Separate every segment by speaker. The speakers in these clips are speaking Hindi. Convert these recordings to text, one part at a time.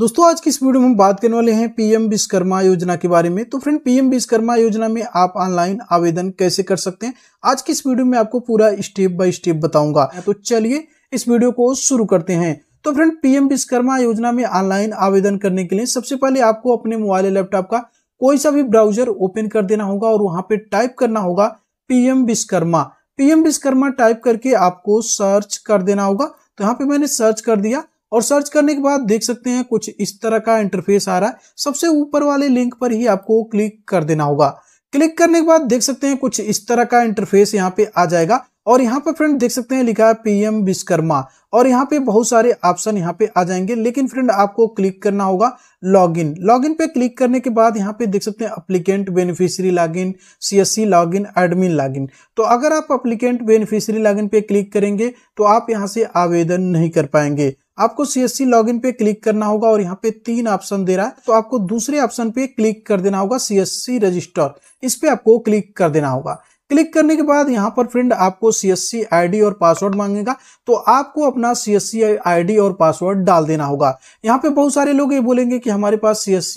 Speaker 1: दोस्तों आज की इस वीडियो में हम बात करने वाले हैं पीएम विश्वकर्मा योजना के बारे में तो फ्रेंड पीएम विश्वकर्मा योजना में आप ऑनलाइन आवेदन कैसे कर सकते हैं आज की इस वीडियो में आपको पूरा स्टेप बाय स्टेप बताऊंगा तो चलिए इस वीडियो को शुरू करते हैं तो फ्रेंड पीएम विश्वकर्मा योजना में ऑनलाइन आवेदन करने के लिए सबसे पहले आपको अपने मोबाइल लैपटॉप का कोई सा भी ब्राउजर ओपन कर देना होगा और वहां पर टाइप करना होगा PM Vishwakarma PM Vishwakarma type करके आपको सर्च कर देना होगा तो यहाँ पे मैंने सर्च कर दिया और सर्च करने के बाद देख सकते हैं कुछ इस तरह का इंटरफेस आ रहा है सबसे ऊपर वाले लिंक पर ही आपको क्लिक कर देना होगा क्लिक करने के बाद देख सकते हैं कुछ इस तरह का इंटरफेस यहाँ पे आ जाएगा और यहाँ पर फ्रेंड देख सकते हैं लिखा है पीएम विश्वकर्मा और यहाँ पे बहुत सारे ऑप्शन यहाँ पे आ जाएंगे लेकिन फ्रेंड आपको क्लिक करना होगा लॉगिन लॉगिन पे क्लिक करने के बाद यहाँ पे देख सकते हैं applicant beneficiary login CSC login admin login तो अगर आप अप्लीकेंट बेनिफिशियरी लॉगिन पे क्लिक करेंगे तो आप यहाँ से आवेदन नहीं कर पाएंगे आपको सी एस लॉगिन पे क्लिक करना होगा और यहाँ पे तीन ऑप्शन दे रहा है तो आपको दूसरे ऑप्शन पे क्लिक कर देना होगा सी एस रजिस्टर इस पे आपको क्लिक कर देना होगा क्लिक करने के बाद यहाँ पर फ्रेंड आपको सी एस और पासवर्ड मांगेगा तो आपको अपना सी एस और पासवर्ड डाल देना होगा यहाँ पे बहुत सारे लोग ये बोलेंगे कि हमारे पास सी एस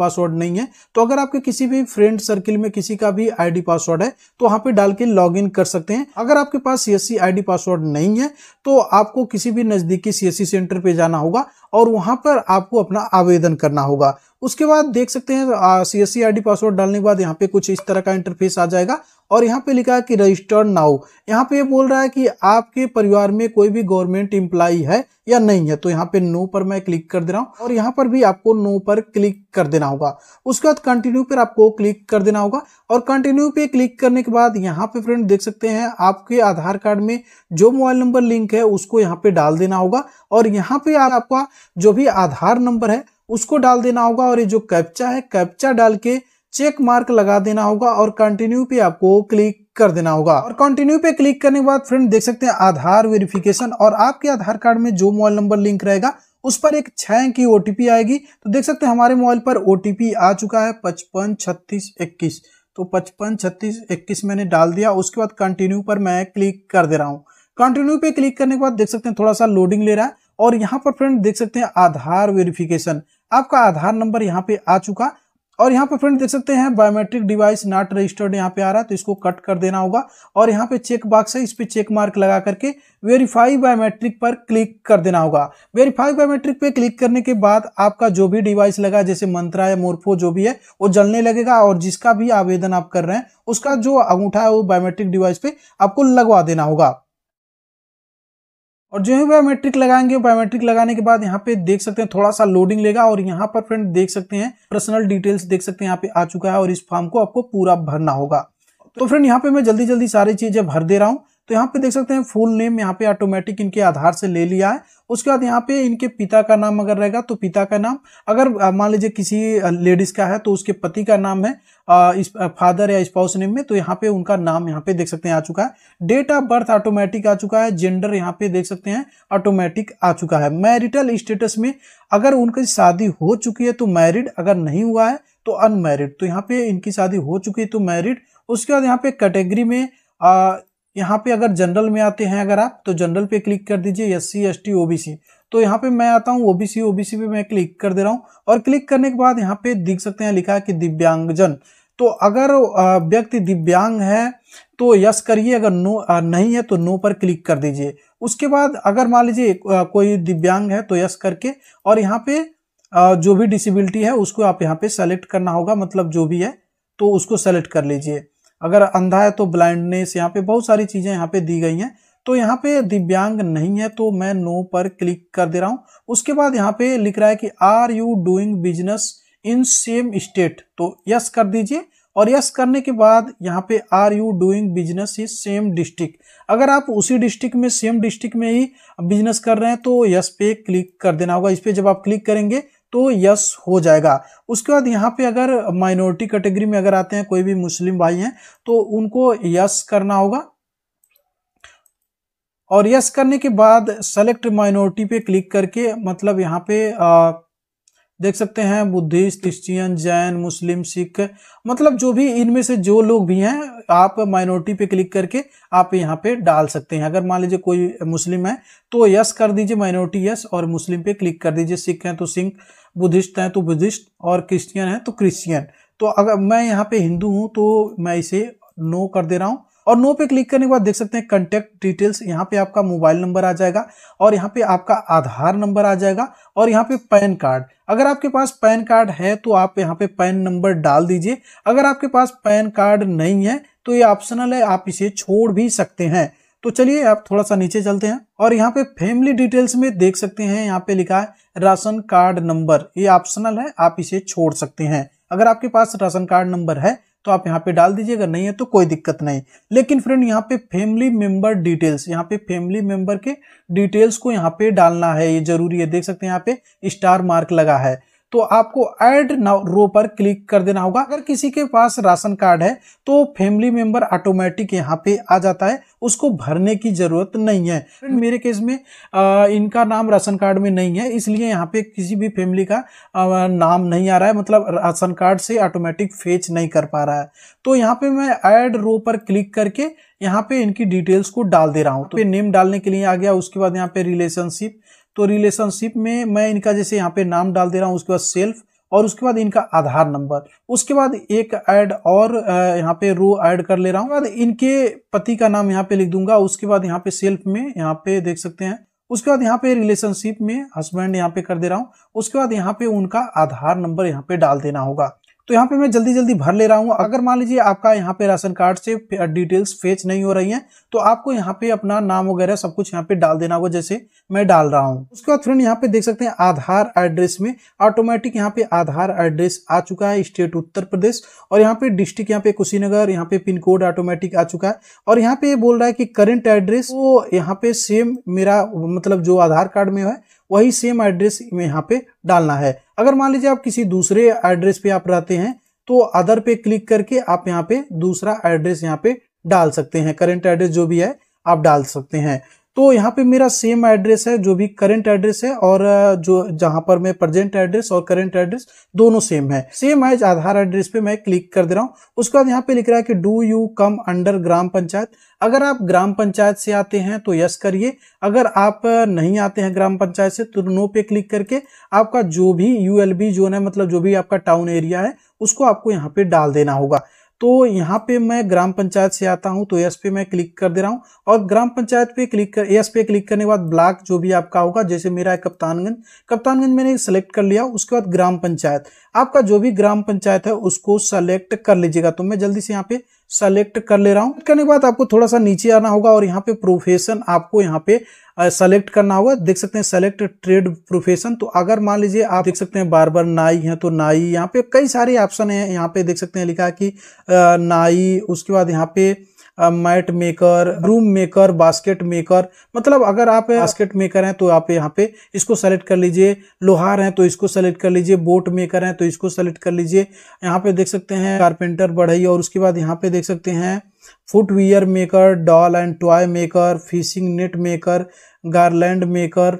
Speaker 1: पासवर्ड नहीं है तो अगर आपके किसी भी फ्रेंड सर्किल में किसी का भी आईडी पासवर्ड है तो वहाँ पे डाल के लॉग इन कर सकते हैं अगर आपके पास सी एस पासवर्ड नहीं है तो आपको किसी भी नजदीकी सी सेंटर पे जाना होगा और वहां पर आपको अपना आवेदन करना होगा उसके बाद देख सकते हैं C S C I D password डालने के बाद यहाँ पे कुछ इस तरह का इंटरफेस आ जाएगा और यहाँ पे लिखा है कि रजिस्टर्ड नाउ यहाँ पे ये बोल रहा है कि आपके परिवार में कोई भी गवर्नमेंट इम्प्लाई है या नहीं है तो यहाँ पे नो पर मैं क्लिक कर दे रहा हूँ और यहाँ पर भी आपको नो पर क्लिक कर देना होगा उसके बाद कंटिन्यू पर आपको क्लिक कर देना होगा और कंटिन्यू पे क्लिक करने के बाद यहाँ पे फ्रेंड देख सकते हैं आपके आधार कार्ड में जो मोबाइल नंबर लिंक है उसको यहाँ पे डाल देना होगा और यहाँ पे आपका जो भी आधार नंबर है उसको डाल देना होगा और ये जो कैप्चा है कैप्चा डाल के चेक मार्क लगा देना होगा और कंटिन्यू पे आपको क्लिक कर देना होगा और कंटिन्यू पे क्लिक करने के बाद फ्रेंड देख सकते हैं आधार वेरिफिकेशन और आपके आधार कार्ड में जो मोबाइल नंबर लिंक रहेगा उस पर एक छह की ओटीपी आएगी तो देख सकते हैं हमारे मोबाइल पर ओटीपी आ चुका है पचपन छत्तीस इक्कीस तो पचपन छत्तीस इक्कीस मैंने डाल दिया उसके बाद कंटिन्यू पर मैं क्लिक कर दे रहा हूँ कंटिन्यू पे क्लिक करने के बाद देख सकते हैं थोड़ा सा लोडिंग ले रहा है और यहाँ पर फ्रेंड देख सकते हैं आधार वेरिफिकेशन आपका आधार नंबर यहाँ पे आ चुका और यहाँ पे फ्रेंड देख सकते हैं बायोमेट्रिक डिवाइस नॉट रजिस्टर्ड यहाँ पे आ रहा है तो इसको कट कर देना होगा और यहाँ पे चेक बॉक्स है इस पर चेक मार्क लगा करके वेरीफाई बायोमेट्रिक पर क्लिक कर देना होगा वेरीफाई बायोमेट्रिक पे क्लिक करने के बाद आपका जो भी डिवाइस लगा जैसे मंत्रा या मोरफो जो भी है वो जलने लगेगा और जिसका भी आवेदन आप कर रहे हैं उसका जो अंगूठा है वो बायोमेट्रिक डिवाइस पे आपको लगवा देना होगा और जो है बायोमेट्रिक लगाएंगे बायोमेट्रिक लगाने के बाद यहाँ पे देख सकते हैं थोड़ा सा लोडिंग लेगा और यहाँ पर फ्रेंड देख सकते हैं पर्सनल डिटेल्स देख सकते हैं यहाँ पे आ चुका है और इस फॉर्म को आपको पूरा भरना होगा तो फ्रेंड यहाँ पे मैं जल्दी जल्दी सारी चीजें भर दे रहा हूँ तो यहाँ पे देख सकते हैं फुल नेम यहाँ पे ऑटोमेटिक इनके आधार से ले लिया है उसके बाद यहाँ पे इनके पिता का नाम अगर रहेगा तो पिता का नाम अगर मान लीजिए किसी लेडीज का है तो उसके पति का नाम है इस फादर या स्पाउस नेम में तो यहाँ पे उनका नाम यहाँ पे देख सकते हैं आ चुका है डेट ऑफ बर्थ ऑटोमेटिक आ चुका है जेंडर यहाँ पे देख सकते हैं ऑटोमेटिक आ चुका है मैरिटल स्टेटस में अगर उनकी शादी हो चुकी है तो मैरिड अगर नहीं हुआ है तो अनमैरिड तो यहाँ पे इनकी शादी हो चुकी है तो मैरिड उसके बाद यहाँ पे कैटेगरी में यहाँ पे अगर जनरल में आते हैं अगर आप तो जनरल पे क्लिक कर दीजिए S C S T O B C तो यहाँ पे मैं आता हूँ ओबीसी ओबीसी पे मैं क्लिक कर दे रहा हूँ और क्लिक करने के बाद यहाँ पे देख सकते हैं लिखा है कि दिव्यांगजन तो अगर व्यक्ति दिव्यांग है तो यस करिए अगर नो नहीं है तो नो पर क्लिक कर दीजिए उसके बाद अगर मान लीजिए कोई दिव्यांग है तो यस करके और यहाँ पे जो भी डिसेबिलिटी है उसको आप यहाँ पे सेलेक्ट करना होगा मतलब जो भी है तो उसको सेलेक्ट कर लीजिए अगर अंधा है तो ब्लाइंडनेस यहाँ पे बहुत सारी चीज़ें यहाँ पे दी गई हैं तो यहाँ पे दिव्यांग नहीं है तो मैं नो पर क्लिक कर दे रहा हूँ उसके बाद यहाँ पे लिख रहा है कि are you doing business in same state तो यस कर दीजिए और यस करने के बाद यहाँ पे are you doing business is same district अगर आप उसी डिस्ट्रिक्ट में सेम डिस्ट्रिक्ट में ही बिजनेस कर रहे हैं तो यस पे क्लिक कर देना होगा इस पर जब आप क्लिक करेंगे तो यस हो जाएगा उसके बाद यहाँ पे अगर माइनॉरिटी कैटेगरी में अगर आते हैं कोई भी मुस्लिम भाई हैं तो उनको यस करना होगा और यस करने के बाद सेलेक्ट माइनॉरिटी पे क्लिक करके मतलब यहाँ पे आ, देख सकते हैं Buddhist Christian Jain Muslim Sikh मतलब जो भी इनमें से जो लोग भी हैं आप माइनॉरिटी पे क्लिक करके आप यहाँ पे डाल सकते हैं अगर मान लीजिए कोई मुस्लिम है तो यस कर दीजिए माइनॉरिटी यस और मुस्लिम पे क्लिक कर दीजिए सिख हैं तो सिख बुद्धिस्ट हैं तो बुद्धिस्ट और क्रिश्चियन हैं तो क्रिश्चियन तो अगर मैं यहाँ पे हिंदू हूँ तो मैं इसे नो कर दे रहा हूँ और नो पे क्लिक करने के बाद देख सकते हैं कंटेक्ट डिटेल्स यहाँ पे आपका मोबाइल नंबर आ जाएगा और यहाँ पे आपका आधार नंबर आ जाएगा और यहाँ पे पैन कार्ड अगर आपके पास पैन कार्ड है तो आप यहाँ पे पैन नंबर डाल दीजिए अगर आपके पास पैन कार्ड नहीं है तो ये ऑप्शनल है आप इसे छोड़ भी सकते हैं तो चलिए आप थोड़ा सा नीचे चलते हैं और यहाँ पे फैमिली डिटेल्स में देख सकते हैं यहाँ पे लिखा है राशन कार्ड नंबर ये ऑप्शनल है आप इसे छोड़ सकते हैं अगर आपके पास राशन कार्ड नंबर है तो आप यहाँ पे डाल दीजिए अगर नहीं है तो कोई दिक्कत नहीं लेकिन फ्रेंड यहाँ पे फैमिली मेंबर डिटेल्स यहाँ पे फैमिली मेंबर के डिटेल्स को यहाँ पे डालना है ये जरूरी है देख सकते हैं यहाँ पे स्टार मार्क लगा है तो आपको ऐड रो पर क्लिक कर देना होगा अगर किसी के पास राशन कार्ड है तो फैमिली मेंबर ऑटोमेटिक यहाँ पे आ जाता है उसको भरने की ज़रूरत नहीं है मेरे केस में आ, इनका नाम राशन कार्ड में नहीं है इसलिए यहाँ पे किसी भी फैमिली का आ, नाम नहीं आ रहा है मतलब राशन कार्ड से ऑटोमेटिक फेच नहीं कर पा रहा है तो यहाँ पे मैं ऐड रो पर क्लिक करके यहाँ पे इनकी डिटेल्स को डाल दे रहा हूँ तो ये नेम डालने के लिए आ गया उसके बाद यहाँ पे रिलेशनशिप तो रिलेशनशिप में मैं इनका जैसे यहाँ पे नाम डाल दे रहा हूँ उसके बाद सेल्फ और उसके बाद इनका आधार नंबर उसके बाद एक ऐड और यहाँ पे रो ऐड कर ले रहा हूँ इनके पति का नाम यहाँ पे लिख दूंगा उसके बाद यहाँ पे सेल्फ में यहाँ पे देख सकते हैं उसके बाद यहाँ पे रिलेशनशिप में हस्बैंड यहाँ पे कर दे रहा हूँ उसके बाद यहाँ पे उनका आधार नंबर यहाँ पे डाल देना होगा तो यहाँ पे मैं जल्दी जल्दी भर ले रहा हूँ अगर मान लीजिए आपका यहाँ पे राशन कार्ड से डिटेल्स फेच नहीं हो रही हैं तो आपको यहाँ पे अपना नाम वगैरह सब कुछ यहाँ पे डाल देना होगा जैसे मैं डाल रहा हूँ उसके बाद फ्रेंड यहाँ पे देख सकते हैं आधार एड्रेस में ऑटोमेटिक यहाँ पे आधार एड्रेस आ चुका है स्टेट उत्तर प्रदेश और यहाँ पे डिस्ट्रिक्ट यहाँ पे कुशीनगर यहाँ पे पिन कोड ऑटोमेटिक आ चुका है और यहाँ पे बोल रहा है कि करेंट एड्रेस वो यहाँ पे सेम मेरा मतलब जो आधार कार्ड में है वही सेम एड्रेस में यहाँ पे डालना है अगर मान लीजिए आप किसी दूसरे एड्रेस पे आप रहते हैं तो अदर पे क्लिक करके आप यहाँ पे दूसरा एड्रेस यहाँ पे डाल सकते हैं करेंट एड्रेस जो भी है आप डाल सकते हैं तो यहाँ पे मेरा सेम एड्रेस है जो भी करंट एड्रेस है और जो जहाँ पर मैं प्रेजेंट एड्रेस और करंट एड्रेस दोनों सेम है सेम है आधार एड्रेस पे मैं क्लिक कर दे रहा हूँ उसके बाद यहाँ पे लिख रहा है कि do you come under gram panchayat अगर आप ग्राम पंचायत से आते हैं तो यस करिए अगर आप नहीं आते हैं ग्राम पंचायत से तो नो पे क्लिक करके आपका जो भी यू जोन है मतलब जो भी आपका टाउन एरिया है उसको आपको यहाँ पे डाल देना होगा तो यहाँ पे मैं ग्राम पंचायत से आता हूँ तो एस पे मैं क्लिक कर दे रहा हूँ और ग्राम पंचायत पे क्लिक कर एस पे क्लिक करने के बाद ब्लॉक जो भी आपका होगा जैसे मेरा है कप्तानगंज कप्तानगंज मैंने सेलेक्ट कर लिया उसके बाद ग्राम पंचायत आपका जो भी ग्राम पंचायत है उसको सेलेक्ट कर लीजिएगा तो मैं जल्दी से यहाँ पे सेलेक्ट कर ले रहा हूँ करने के बाद आपको थोड़ा सा नीचे आना होगा और यहाँ पे प्रोफेशन आपको यहाँ पे सेलेक्ट करना होगा देख सकते हैं सेलेक्ट ट्रेड प्रोफेशन तो अगर मान लीजिए आप देख सकते हैं बार बार नाई है तो नाई यहाँ पे कई सारे ऑप्शन है यहाँ पे देख सकते हैं लिखा कि नाई उसके बाद यहाँ पे mat maker room maker basket maker मतलब अगर आप बास्केट मेकर हैं तो आप यहाँ पे इसको सेलेक्ट कर लीजिए लोहार हैं तो इसको सेलेक्ट कर लीजिए बोट मेकर हैं तो इसको सेलेक्ट कर लीजिए यहाँ पे देख सकते हैं कारपेंटर बढ़ई और उसके बाद यहाँ पे देख सकते हैं footwear maker doll and toy maker fishing net maker garland maker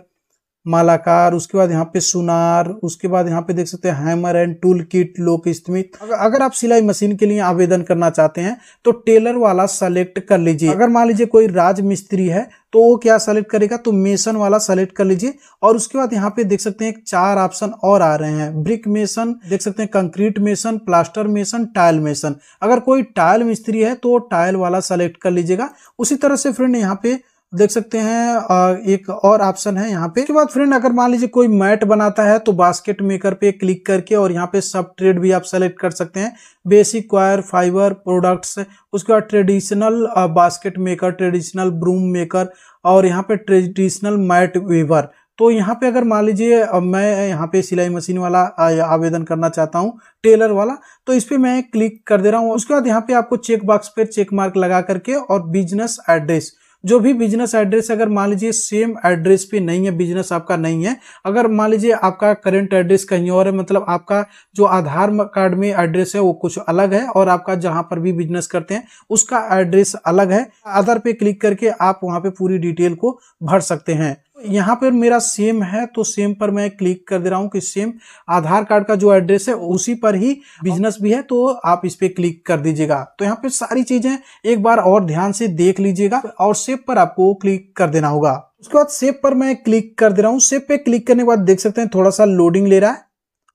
Speaker 1: मालाकार उसके बाद यहाँ पे सुनार उसके बाद यहाँ पे देख सकते हैं हैमर एंड टूल किट लोक स्मित अगर आप सिलाई मशीन के लिए आवेदन करना चाहते हैं तो टेलर वाला सेलेक्ट कर लीजिए अगर मान लीजिए कोई राज मिस्त्री है तो वो क्या सेलेक्ट करेगा तो मेसन वाला सेलेक्ट कर लीजिए और उसके बाद यहाँ पे देख सकते हैं चार ऑप्शन और आ रहे हैं ब्रिक मेसन देख सकते हैं concrete mason plaster mason tile mason अगर कोई टाइल मिस्त्री है तो टाइल वाला सेलेक्ट कर लीजिएगा उसी तरह से फ्रेंड यहाँ पे देख सकते हैं एक और ऑप्शन है यहाँ पे उसके बाद फ्रेंड अगर मान लीजिए कोई मैट बनाता है तो बास्केट मेकर पे क्लिक करके और यहाँ पे सब ट्रेड भी आप सेलेक्ट कर सकते हैं बेसिक क्वायर फाइबर प्रोडक्ट्स उसके बाद traditional basket maker traditional broom maker और यहाँ पे ट्रेडिशनल मैट वेवर तो यहाँ पे अगर मान लीजिए मैं यहाँ पे सिलाई मशीन वाला आवेदन करना चाहता हूँ टेलर वाला तो इस पर मैं क्लिक कर दे रहा हूँ उसके बाद यहाँ पे आपको चेक बॉक्स पर चेक मार्क लगा करके और बिजनेस एड्रेस जो भी बिजनेस एड्रेस अगर मान लीजिए सेम एड्रेस पे नहीं है बिजनेस आपका नहीं है अगर मान लीजिए आपका करेंट एड्रेस कहीं और है मतलब आपका जो आधार कार्ड में एड्रेस है वो कुछ अलग है और आपका जहां पर भी बिजनेस करते हैं उसका एड्रेस अलग है आधार पे क्लिक करके आप वहां पे पूरी डिटेल को भर सकते हैं यहाँ पर मेरा सेम है तो सेम पर मैं क्लिक कर दे रहा हूँ कि सेम आधार कार्ड का जो एड्रेस है उसी पर ही बिजनेस भी है तो आप इस पर क्लिक कर दीजिएगा तो यहाँ पे सारी चीजें एक बार और ध्यान से देख लीजिएगा और सेव पर आपको क्लिक कर देना होगा उसके बाद सेव पर मैं क्लिक कर दे रहा हूँ सेव पे क्लिक करने के बाद देख सकते हैं थोड़ा सा लोडिंग ले रहा है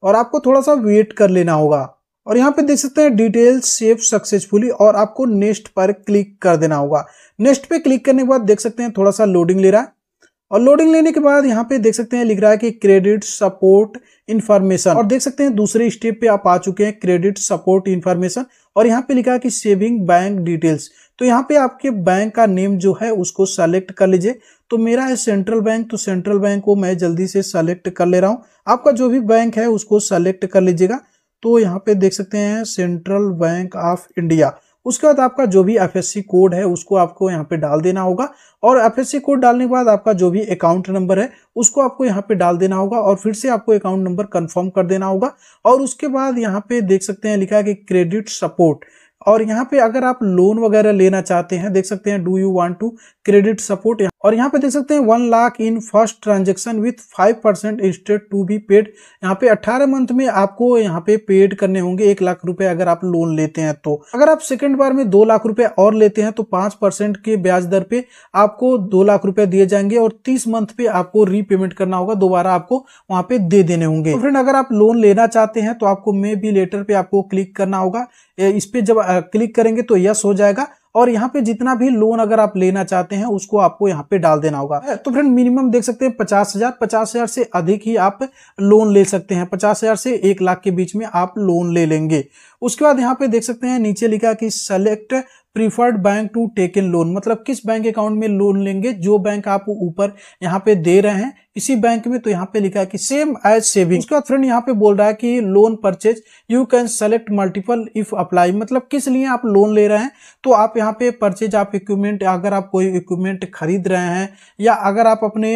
Speaker 1: और आपको थोड़ा सा वेट कर लेना होगा और यहाँ पे देख सकते हैं डिटेल सेव सक्सेसफुली और आपको नेक्स्ट पर क्लिक कर देना होगा नेक्स्ट पे क्लिक करने के बाद देख सकते हैं थोड़ा सा लोडिंग ले रहा है और लोडिंग लेने के बाद यहाँ पे देख सकते हैं लिख रहा है कि क्रेडिट सपोर्ट इन्फॉर्मेशन और देख सकते हैं दूसरे स्टेप पे आप आ चुके हैं क्रेडिट सपोर्ट इन्फॉर्मेशन और यहाँ पे लिखा है कि सेविंग बैंक डिटेल्स तो यहाँ पे आपके बैंक का नेम जो है उसको सेलेक्ट कर लीजिए तो मेरा है सेंट्रल बैंक तो सेंट्रल बैंक को मैं जल्दी से सेलेक्ट कर ले रहा हूँ आपका जो भी बैंक है उसको सेलेक्ट कर लीजिएगा तो यहाँ पे देख सकते हैं सेंट्रल बैंक ऑफ इंडिया उसके बाद आपका जो भी एफ कोड है उसको आपको यहाँ पे डाल देना होगा और एफ कोड डालने के बाद आपका जो भी अकाउंट नंबर है उसको आपको यहाँ पे डाल देना होगा और फिर से आपको अकाउंट नंबर कन्फर्म कर देना होगा और उसके बाद यहाँ पे देख सकते हैं लिखा है कि क्रेडिट सपोर्ट और यहाँ पे अगर आप लोन वगैरह लेना चाहते हैं देख सकते हैं do you want to credit support और यहाँ पे देख सकते हैं one lakh in first transaction with five percent instead to be paid यहाँ पे अट्ठारह मंथ में आपको यहाँ पे पेड करने होंगे एक लाख रुपए अगर आप लोन लेते हैं तो अगर आप सेकेंड बार में दो लाख रुपए और लेते हैं तो पांच परसेंट के ब्याज दर पे आपको दो लाख रुपए दिए जाएंगे और तीस मंथ पे आपको रीपेमेंट करना होगा दोबारा आपको वहां पे दे देने होंगे तो फ्रेंड अगर आप लोन लेना चाहते हैं तो आपको मे बी लेटर पे आपको क्लिक करना होगा इस पे जब क्लिक करेंगे तो यस हो जाएगा और यहाँ पे जितना भी लोन अगर आप लेना चाहते हैं उसको आपको यहाँ पे डाल देना होगा तो फ्रेंड मिनिमम देख सकते हैं पचास हजार पचास हजार से अधिक ही आप लोन ले सकते हैं पचास हजार से एक लाख के बीच में आप लोन ले लेंगे उसके बाद यहाँ पे देख सकते हैं नीचे लिखा कि select preferred bank to take in loan मतलब किस बैंक अकाउंट में लोन लेंगे जो बैंक आप ऊपर यहाँ पे दे रहे हैं इसी बैंक में तो यहाँ पे लिखा है कि सेम एज सेविंग उसके बाद फ्रेंड यहाँ पे बोल रहा है कि loan purchase you can select multiple if apply मतलब किस लिए आप लोन ले रहे हैं तो आप यहाँ पे परचेज आप इक्विपमेंट अगर आप कोई इक्विपमेंट खरीद रहे हैं या अगर आप अपने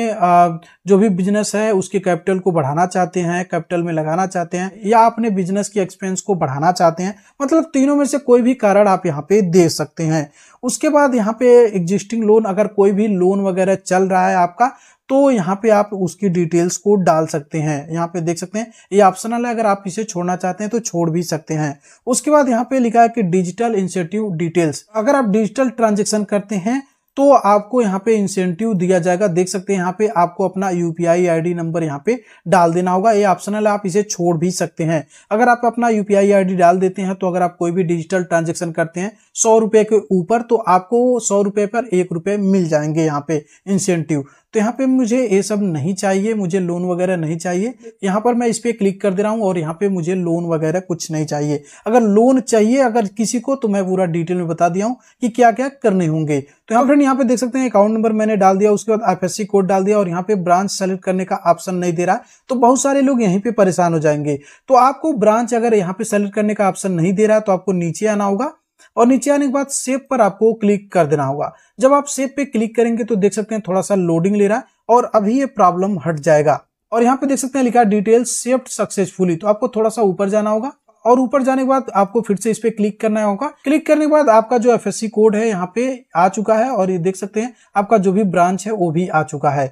Speaker 1: जो भी बिजनेस है उसके कैपिटल को बढ़ाना चाहते हैं कैपिटल में लगाना चाहते हैं या अपने बिजनेस के एक्सपेंस को बढ़ाना चाहते हैं मतलब तीनों में से कोई भी कारण आप यहाँ पे दे सकते हैं उसके बाद यहाँ पे एग्जिस्टिंग लोन अगर कोई भी लोन वगैरह चल रहा है आपका तो यहाँ पे आप उसकी डिटेल्स को डाल सकते हैं यहाँ पे देख सकते हैं ये ऑप्शनल है अगर आप इसे छोड़ना चाहते हैं तो छोड़ भी सकते हैं उसके बाद यहाँ पे लिखा है कि डिजिटल इंसेंटिव डिटेल्स अगर आप डिजिटल ट्रांजेक्शन करते हैं तो आपको यहाँ पे इंसेंटिव दिया जाएगा देख सकते हैं यहाँ पे आपको अपना U P I D number यहाँ पे डाल देना होगा ये ऑप्शनल है आप इसे छोड़ भी सकते हैं अगर आप अपना यू पी डाल देते हैं तो अगर आप कोई भी डिजिटल ट्रांजेक्शन करते हैं सौ रुपये के ऊपर तो आपको सौ रुपये पर एक रुपये मिल जाएंगे यहाँ पे इंसेंटिव तो यहाँ पे मुझे ये सब नहीं चाहिए मुझे लोन वगैरह नहीं चाहिए यहाँ पर मैं इस पर क्लिक कर दे रहा हूँ और यहाँ पे मुझे लोन वगैरह कुछ नहीं चाहिए अगर लोन चाहिए अगर किसी को तो मैं पूरा डिटेल में बता दिया हूँ कि क्या क्या करने होंगे तो यहाँ फ्रेंड यहाँ पे देख सकते हैं अकाउंट नंबर मैंने डाल दिया उसके बाद एफ कोड डाल दिया और यहाँ पे ब्रांच सेलेक्ट करने का ऑप्शन नहीं दे रहा तो बहुत सारे लोग यहीं पर परेशान हो जाएंगे तो आपको ब्रांच अगर यहाँ पे सेलेक्ट करने का ऑप्शन नहीं दे रहा तो आपको नीचे आना होगा और नीचे आने के बाद सेव पर आपको क्लिक कर देना होगा जब आप सेव पे क्लिक करेंगे तो देख सकते हैं थोड़ा सा लोडिंग ले रहा है और अभी ये प्रॉब्लम हट जाएगा और यहाँ पे देख सकते हैं लिखा डिटेल सेव सक्सेसफुली तो आपको थोड़ा सा ऊपर जाना होगा और ऊपर जाने के बाद आपको फिर से इस पे क्लिक करना होगा क्लिक करने के बाद आपका जो एफ कोड है यहाँ पे आ चुका है और ये देख सकते हैं आपका जो भी ब्रांच है वो भी आ चुका है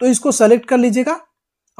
Speaker 1: तो इसको सेलेक्ट कर लीजिएगा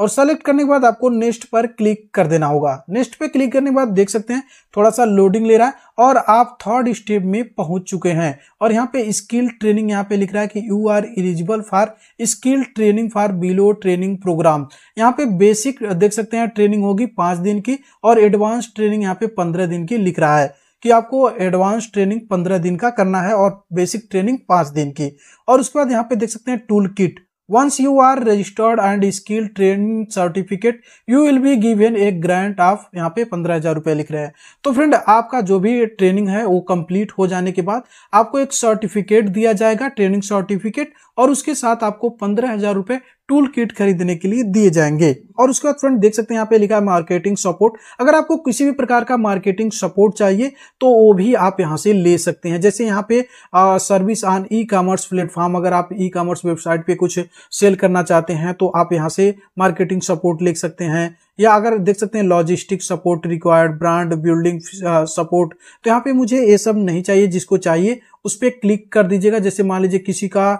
Speaker 1: और सेलेक्ट करने के बाद आपको नेक्स्ट पर क्लिक कर देना होगा नेक्स्ट पे क्लिक करने के बाद देख सकते हैं थोड़ा सा लोडिंग ले रहा है और आप थर्ड स्टेप में पहुंच चुके हैं और यहाँ पे स्किल ट्रेनिंग यहाँ पे लिख रहा है कि you are eligible for skill training for below training program यहाँ पे बेसिक देख सकते हैं ट्रेनिंग होगी पांच दिन की और एडवांस ट्रेनिंग यहाँ पे पंद्रह दिन की लिख रहा है कि आपको एडवांस ट्रेनिंग पंद्रह दिन का करना है और बेसिक ट्रेनिंग पाँच दिन की और उसके बाद यहाँ पे देख सकते हैं tool kit Once you are registered and skill training certificate, you will be given a grant of यहाँ पे पंद्रह हजार रुपये लिख रहे हैं तो फ्रेंड आपका जो भी ट्रेनिंग है वो कंप्लीट हो जाने के बाद आपको एक सर्टिफिकेट दिया जाएगा ट्रेनिंग सर्टिफिकेट और उसके साथ आपको पंद्रह हजार रुपये टूल किट खरीदने के लिए दिए जाएंगे और उसके बाद फ्रेंड देख सकते हैं यहाँ पे लिखा है मार्केटिंग सपोर्ट अगर आपको किसी भी प्रकार का मार्केटिंग सपोर्ट चाहिए तो वो भी आप यहाँ से ले सकते हैं जैसे यहाँ पे आ, service on e commerce platform अगर आप ई कॉमर्स वेबसाइट पे कुछ सेल करना चाहते हैं तो आप यहाँ से मार्केटिंग सपोर्ट ले सकते हैं या अगर देख सकते हैं logistic support required brand building support तो यहाँ पे मुझे ये सब नहीं चाहिए जिसको चाहिए उस पर क्लिक कर दीजिएगा जैसे मान लीजिए किसी का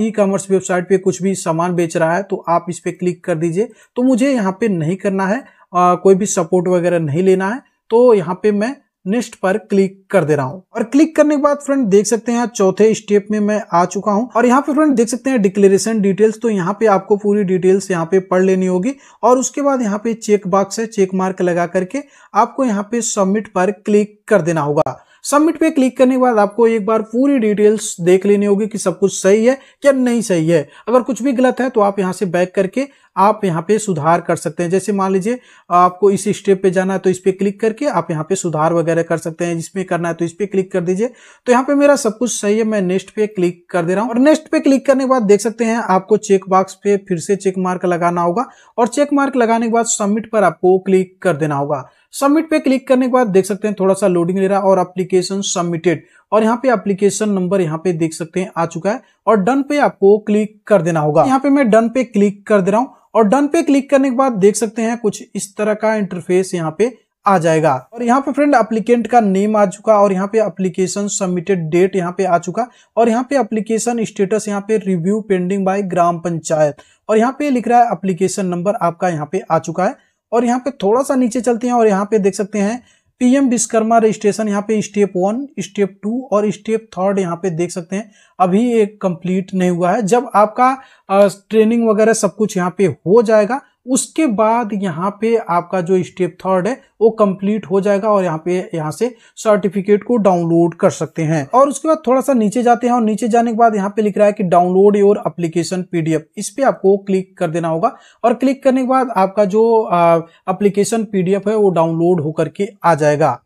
Speaker 1: ई कॉमर्स वेबसाइट पे कुछ भी सामान बेच रहा है तो आप इस पर क्लिक कर दीजिए तो मुझे यहाँ पे नहीं करना है आ, uh, कोई भी सपोर्ट वगैरह नहीं लेना है तो यहाँ पे मैं नेक्स्ट पर क्लिक कर दे रहा हूँ और क्लिक करने के बाद फ्रेंड देख सकते हैं चौथे स्टेप में मैं आ चुका हूँ और यहाँ पे फ्रेंड देख सकते हैं डिक्लेरेशन डिटेल्स तो यहाँ पे आपको पूरी डिटेल्स यहाँ पे पढ़ लेनी होगी और उसके बाद यहाँ पे चेक बॉक्स है चेक मार्क लगा करके आपको यहाँ पे सबमिट पर क्लिक कर देना होगा सबमिट पे क्लिक करने के बाद आपको एक बार पूरी डिटेल्स देख लेनी होगी कि सब कुछ सही है या नहीं सही है अगर कुछ भी गलत है तो आप यहाँ से बैक करके आप यहाँ पे सुधार कर सकते हैं जैसे मान लीजिए आपको इस स्टेप पे जाना है तो इस पर क्लिक करके आप यहाँ पे सुधार वगैरह कर सकते हैं जिसमें करना है तो इस पर क्लिक कर दीजिए तो यहाँ पे मेरा सब कुछ सही है मैं नेक्स्ट पे क्लिक कर दे रहा हूँ और नेक्स्ट पे क्लिक करने के बाद देख सकते हैं आपको चेक बॉक्स पे फिर से चेक मार्क लगाना होगा और चेक मार्क लगाने के बाद सबमिट पर आपको क्लिक कर देना होगा सबमिट पे क्लिक करने के बाद देख सकते हैं थोड़ा सा लोडिंग ले रहा और एप्लीकेशन सबमिटेड और यहाँ पे एप्लीकेशन नंबर यहाँ पे देख सकते हैं आ चुका है और डन पे आपको क्लिक कर देना होगा यहाँ पे मैं डन पे क्लिक कर दे रहा हूँ और डन पे क्लिक करने के बाद देख सकते हैं कुछ इस तरह का इंटरफेस यहाँ पे आ जाएगा और यहाँ पे फ्रेंड अप्लीकेंट का नेम आ चुका और यहाँ पे अप्लीकेशन सबमिटेड डेट यहाँ पे आ चुका और यहाँ पे अप्लीकेशन स्टेटस यहाँ पे review pending by gram panchayat और यहाँ पे लिख रहा है अप्लीकेशन नंबर आपका यहाँ पे आ चुका है और यहाँ पे थोड़ा सा नीचे चलते हैं और यहाँ पे देख सकते हैं पीएम विश्वकर्मा रजिस्ट्रेशन यहाँ पे स्टेप वन स्टेप टू और स्टेप थर्ड यहाँ पे देख सकते हैं अभी ये कंप्लीट नहीं हुआ है जब आपका ट्रेनिंग वगैरह सब कुछ यहाँ पे हो जाएगा उसके बाद यहाँ पे आपका जो स्टेप थर्ड है वो कंप्लीट हो जाएगा और यहाँ पे यहाँ से सर्टिफिकेट को डाउनलोड कर सकते हैं और उसके बाद थोड़ा सा नीचे जाते हैं और नीचे जाने के बाद यहाँ पे लिख रहा है कि डाउनलोड योर एप्लीकेशन पीडीएफ इस पर आपको क्लिक कर देना होगा और क्लिक करने के बाद आपका जो अप्लीकेशन पीडीएफ है वो डाउनलोड होकर के आ जाएगा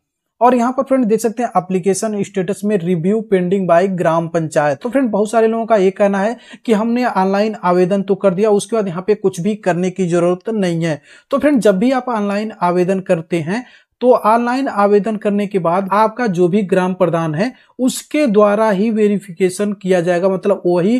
Speaker 1: और यहाँ पर फ्रेंड देख सकते हैं एप्लीकेशन स्टेटस में review pending by gram panchayat तो फ्रेंड बहुत सारे लोगों का ये कहना है कि हमने ऑनलाइन आवेदन तो कर दिया उसके बाद यहाँ पे कुछ भी करने की जरूरत नहीं है तो फ्रेंड जब भी आप ऑनलाइन आवेदन करते हैं तो ऑनलाइन आवेदन करने के बाद आपका जो भी ग्राम प्रधान है उसके द्वारा ही वेरिफिकेशन किया जाएगा मतलब वही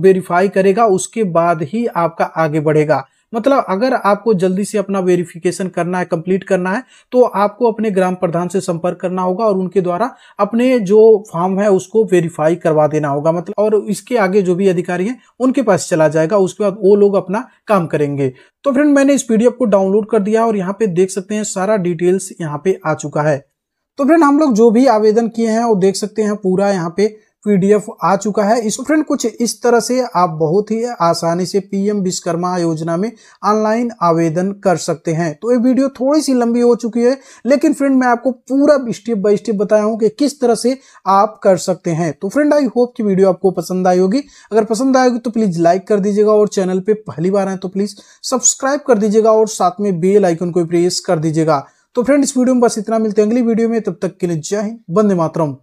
Speaker 1: वेरीफाई करेगा उसके बाद ही आपका आगे बढ़ेगा मतलब अगर आपको जल्दी से अपना वेरिफिकेशन करना है कंप्लीट करना है तो आपको अपने ग्राम प्रधान से संपर्क करना होगा और उनके द्वारा अपने जो फॉर्म है उसको वेरीफाई करवा देना होगा मतलब और इसके आगे जो भी अधिकारी हैं उनके पास चला जाएगा उसके बाद वो लोग अपना काम करेंगे तो फ्रेंड मैंने इस पीडीएफ को डाउनलोड कर दिया और यहाँ पे देख सकते हैं सारा डिटेल्स यहाँ पे आ चुका है तो फ्रेंड हम लोग जो भी आवेदन किए हैं वो देख सकते हैं पूरा यहाँ पे पीडीएफ आ चुका है इस फ्रेंड कुछ इस तरह से आप बहुत ही आसानी से पीएम विश्वकर्मा योजना में ऑनलाइन आवेदन कर सकते हैं तो ये वीडियो थोड़ी सी लंबी हो चुकी है लेकिन फ्रेंड मैं आपको पूरा स्टेप बाय स्टेप बताया हूँ कि किस तरह से आप कर सकते हैं तो फ्रेंड आई होप की वीडियो आपको पसंद आई होगी अगर पसंद आएगी तो प्लीज लाइक कर दीजिएगा और चैनल पर पहली बार आए तो प्लीज सब्सक्राइब कर दीजिएगा और साथ में बेल आइकन को प्रेस कर दीजिएगा तो फ्रेंड इस वीडियो में बस इतना मिलते हैं अगली वीडियो में तब तक के लिए जय हिंद बंदे मातरम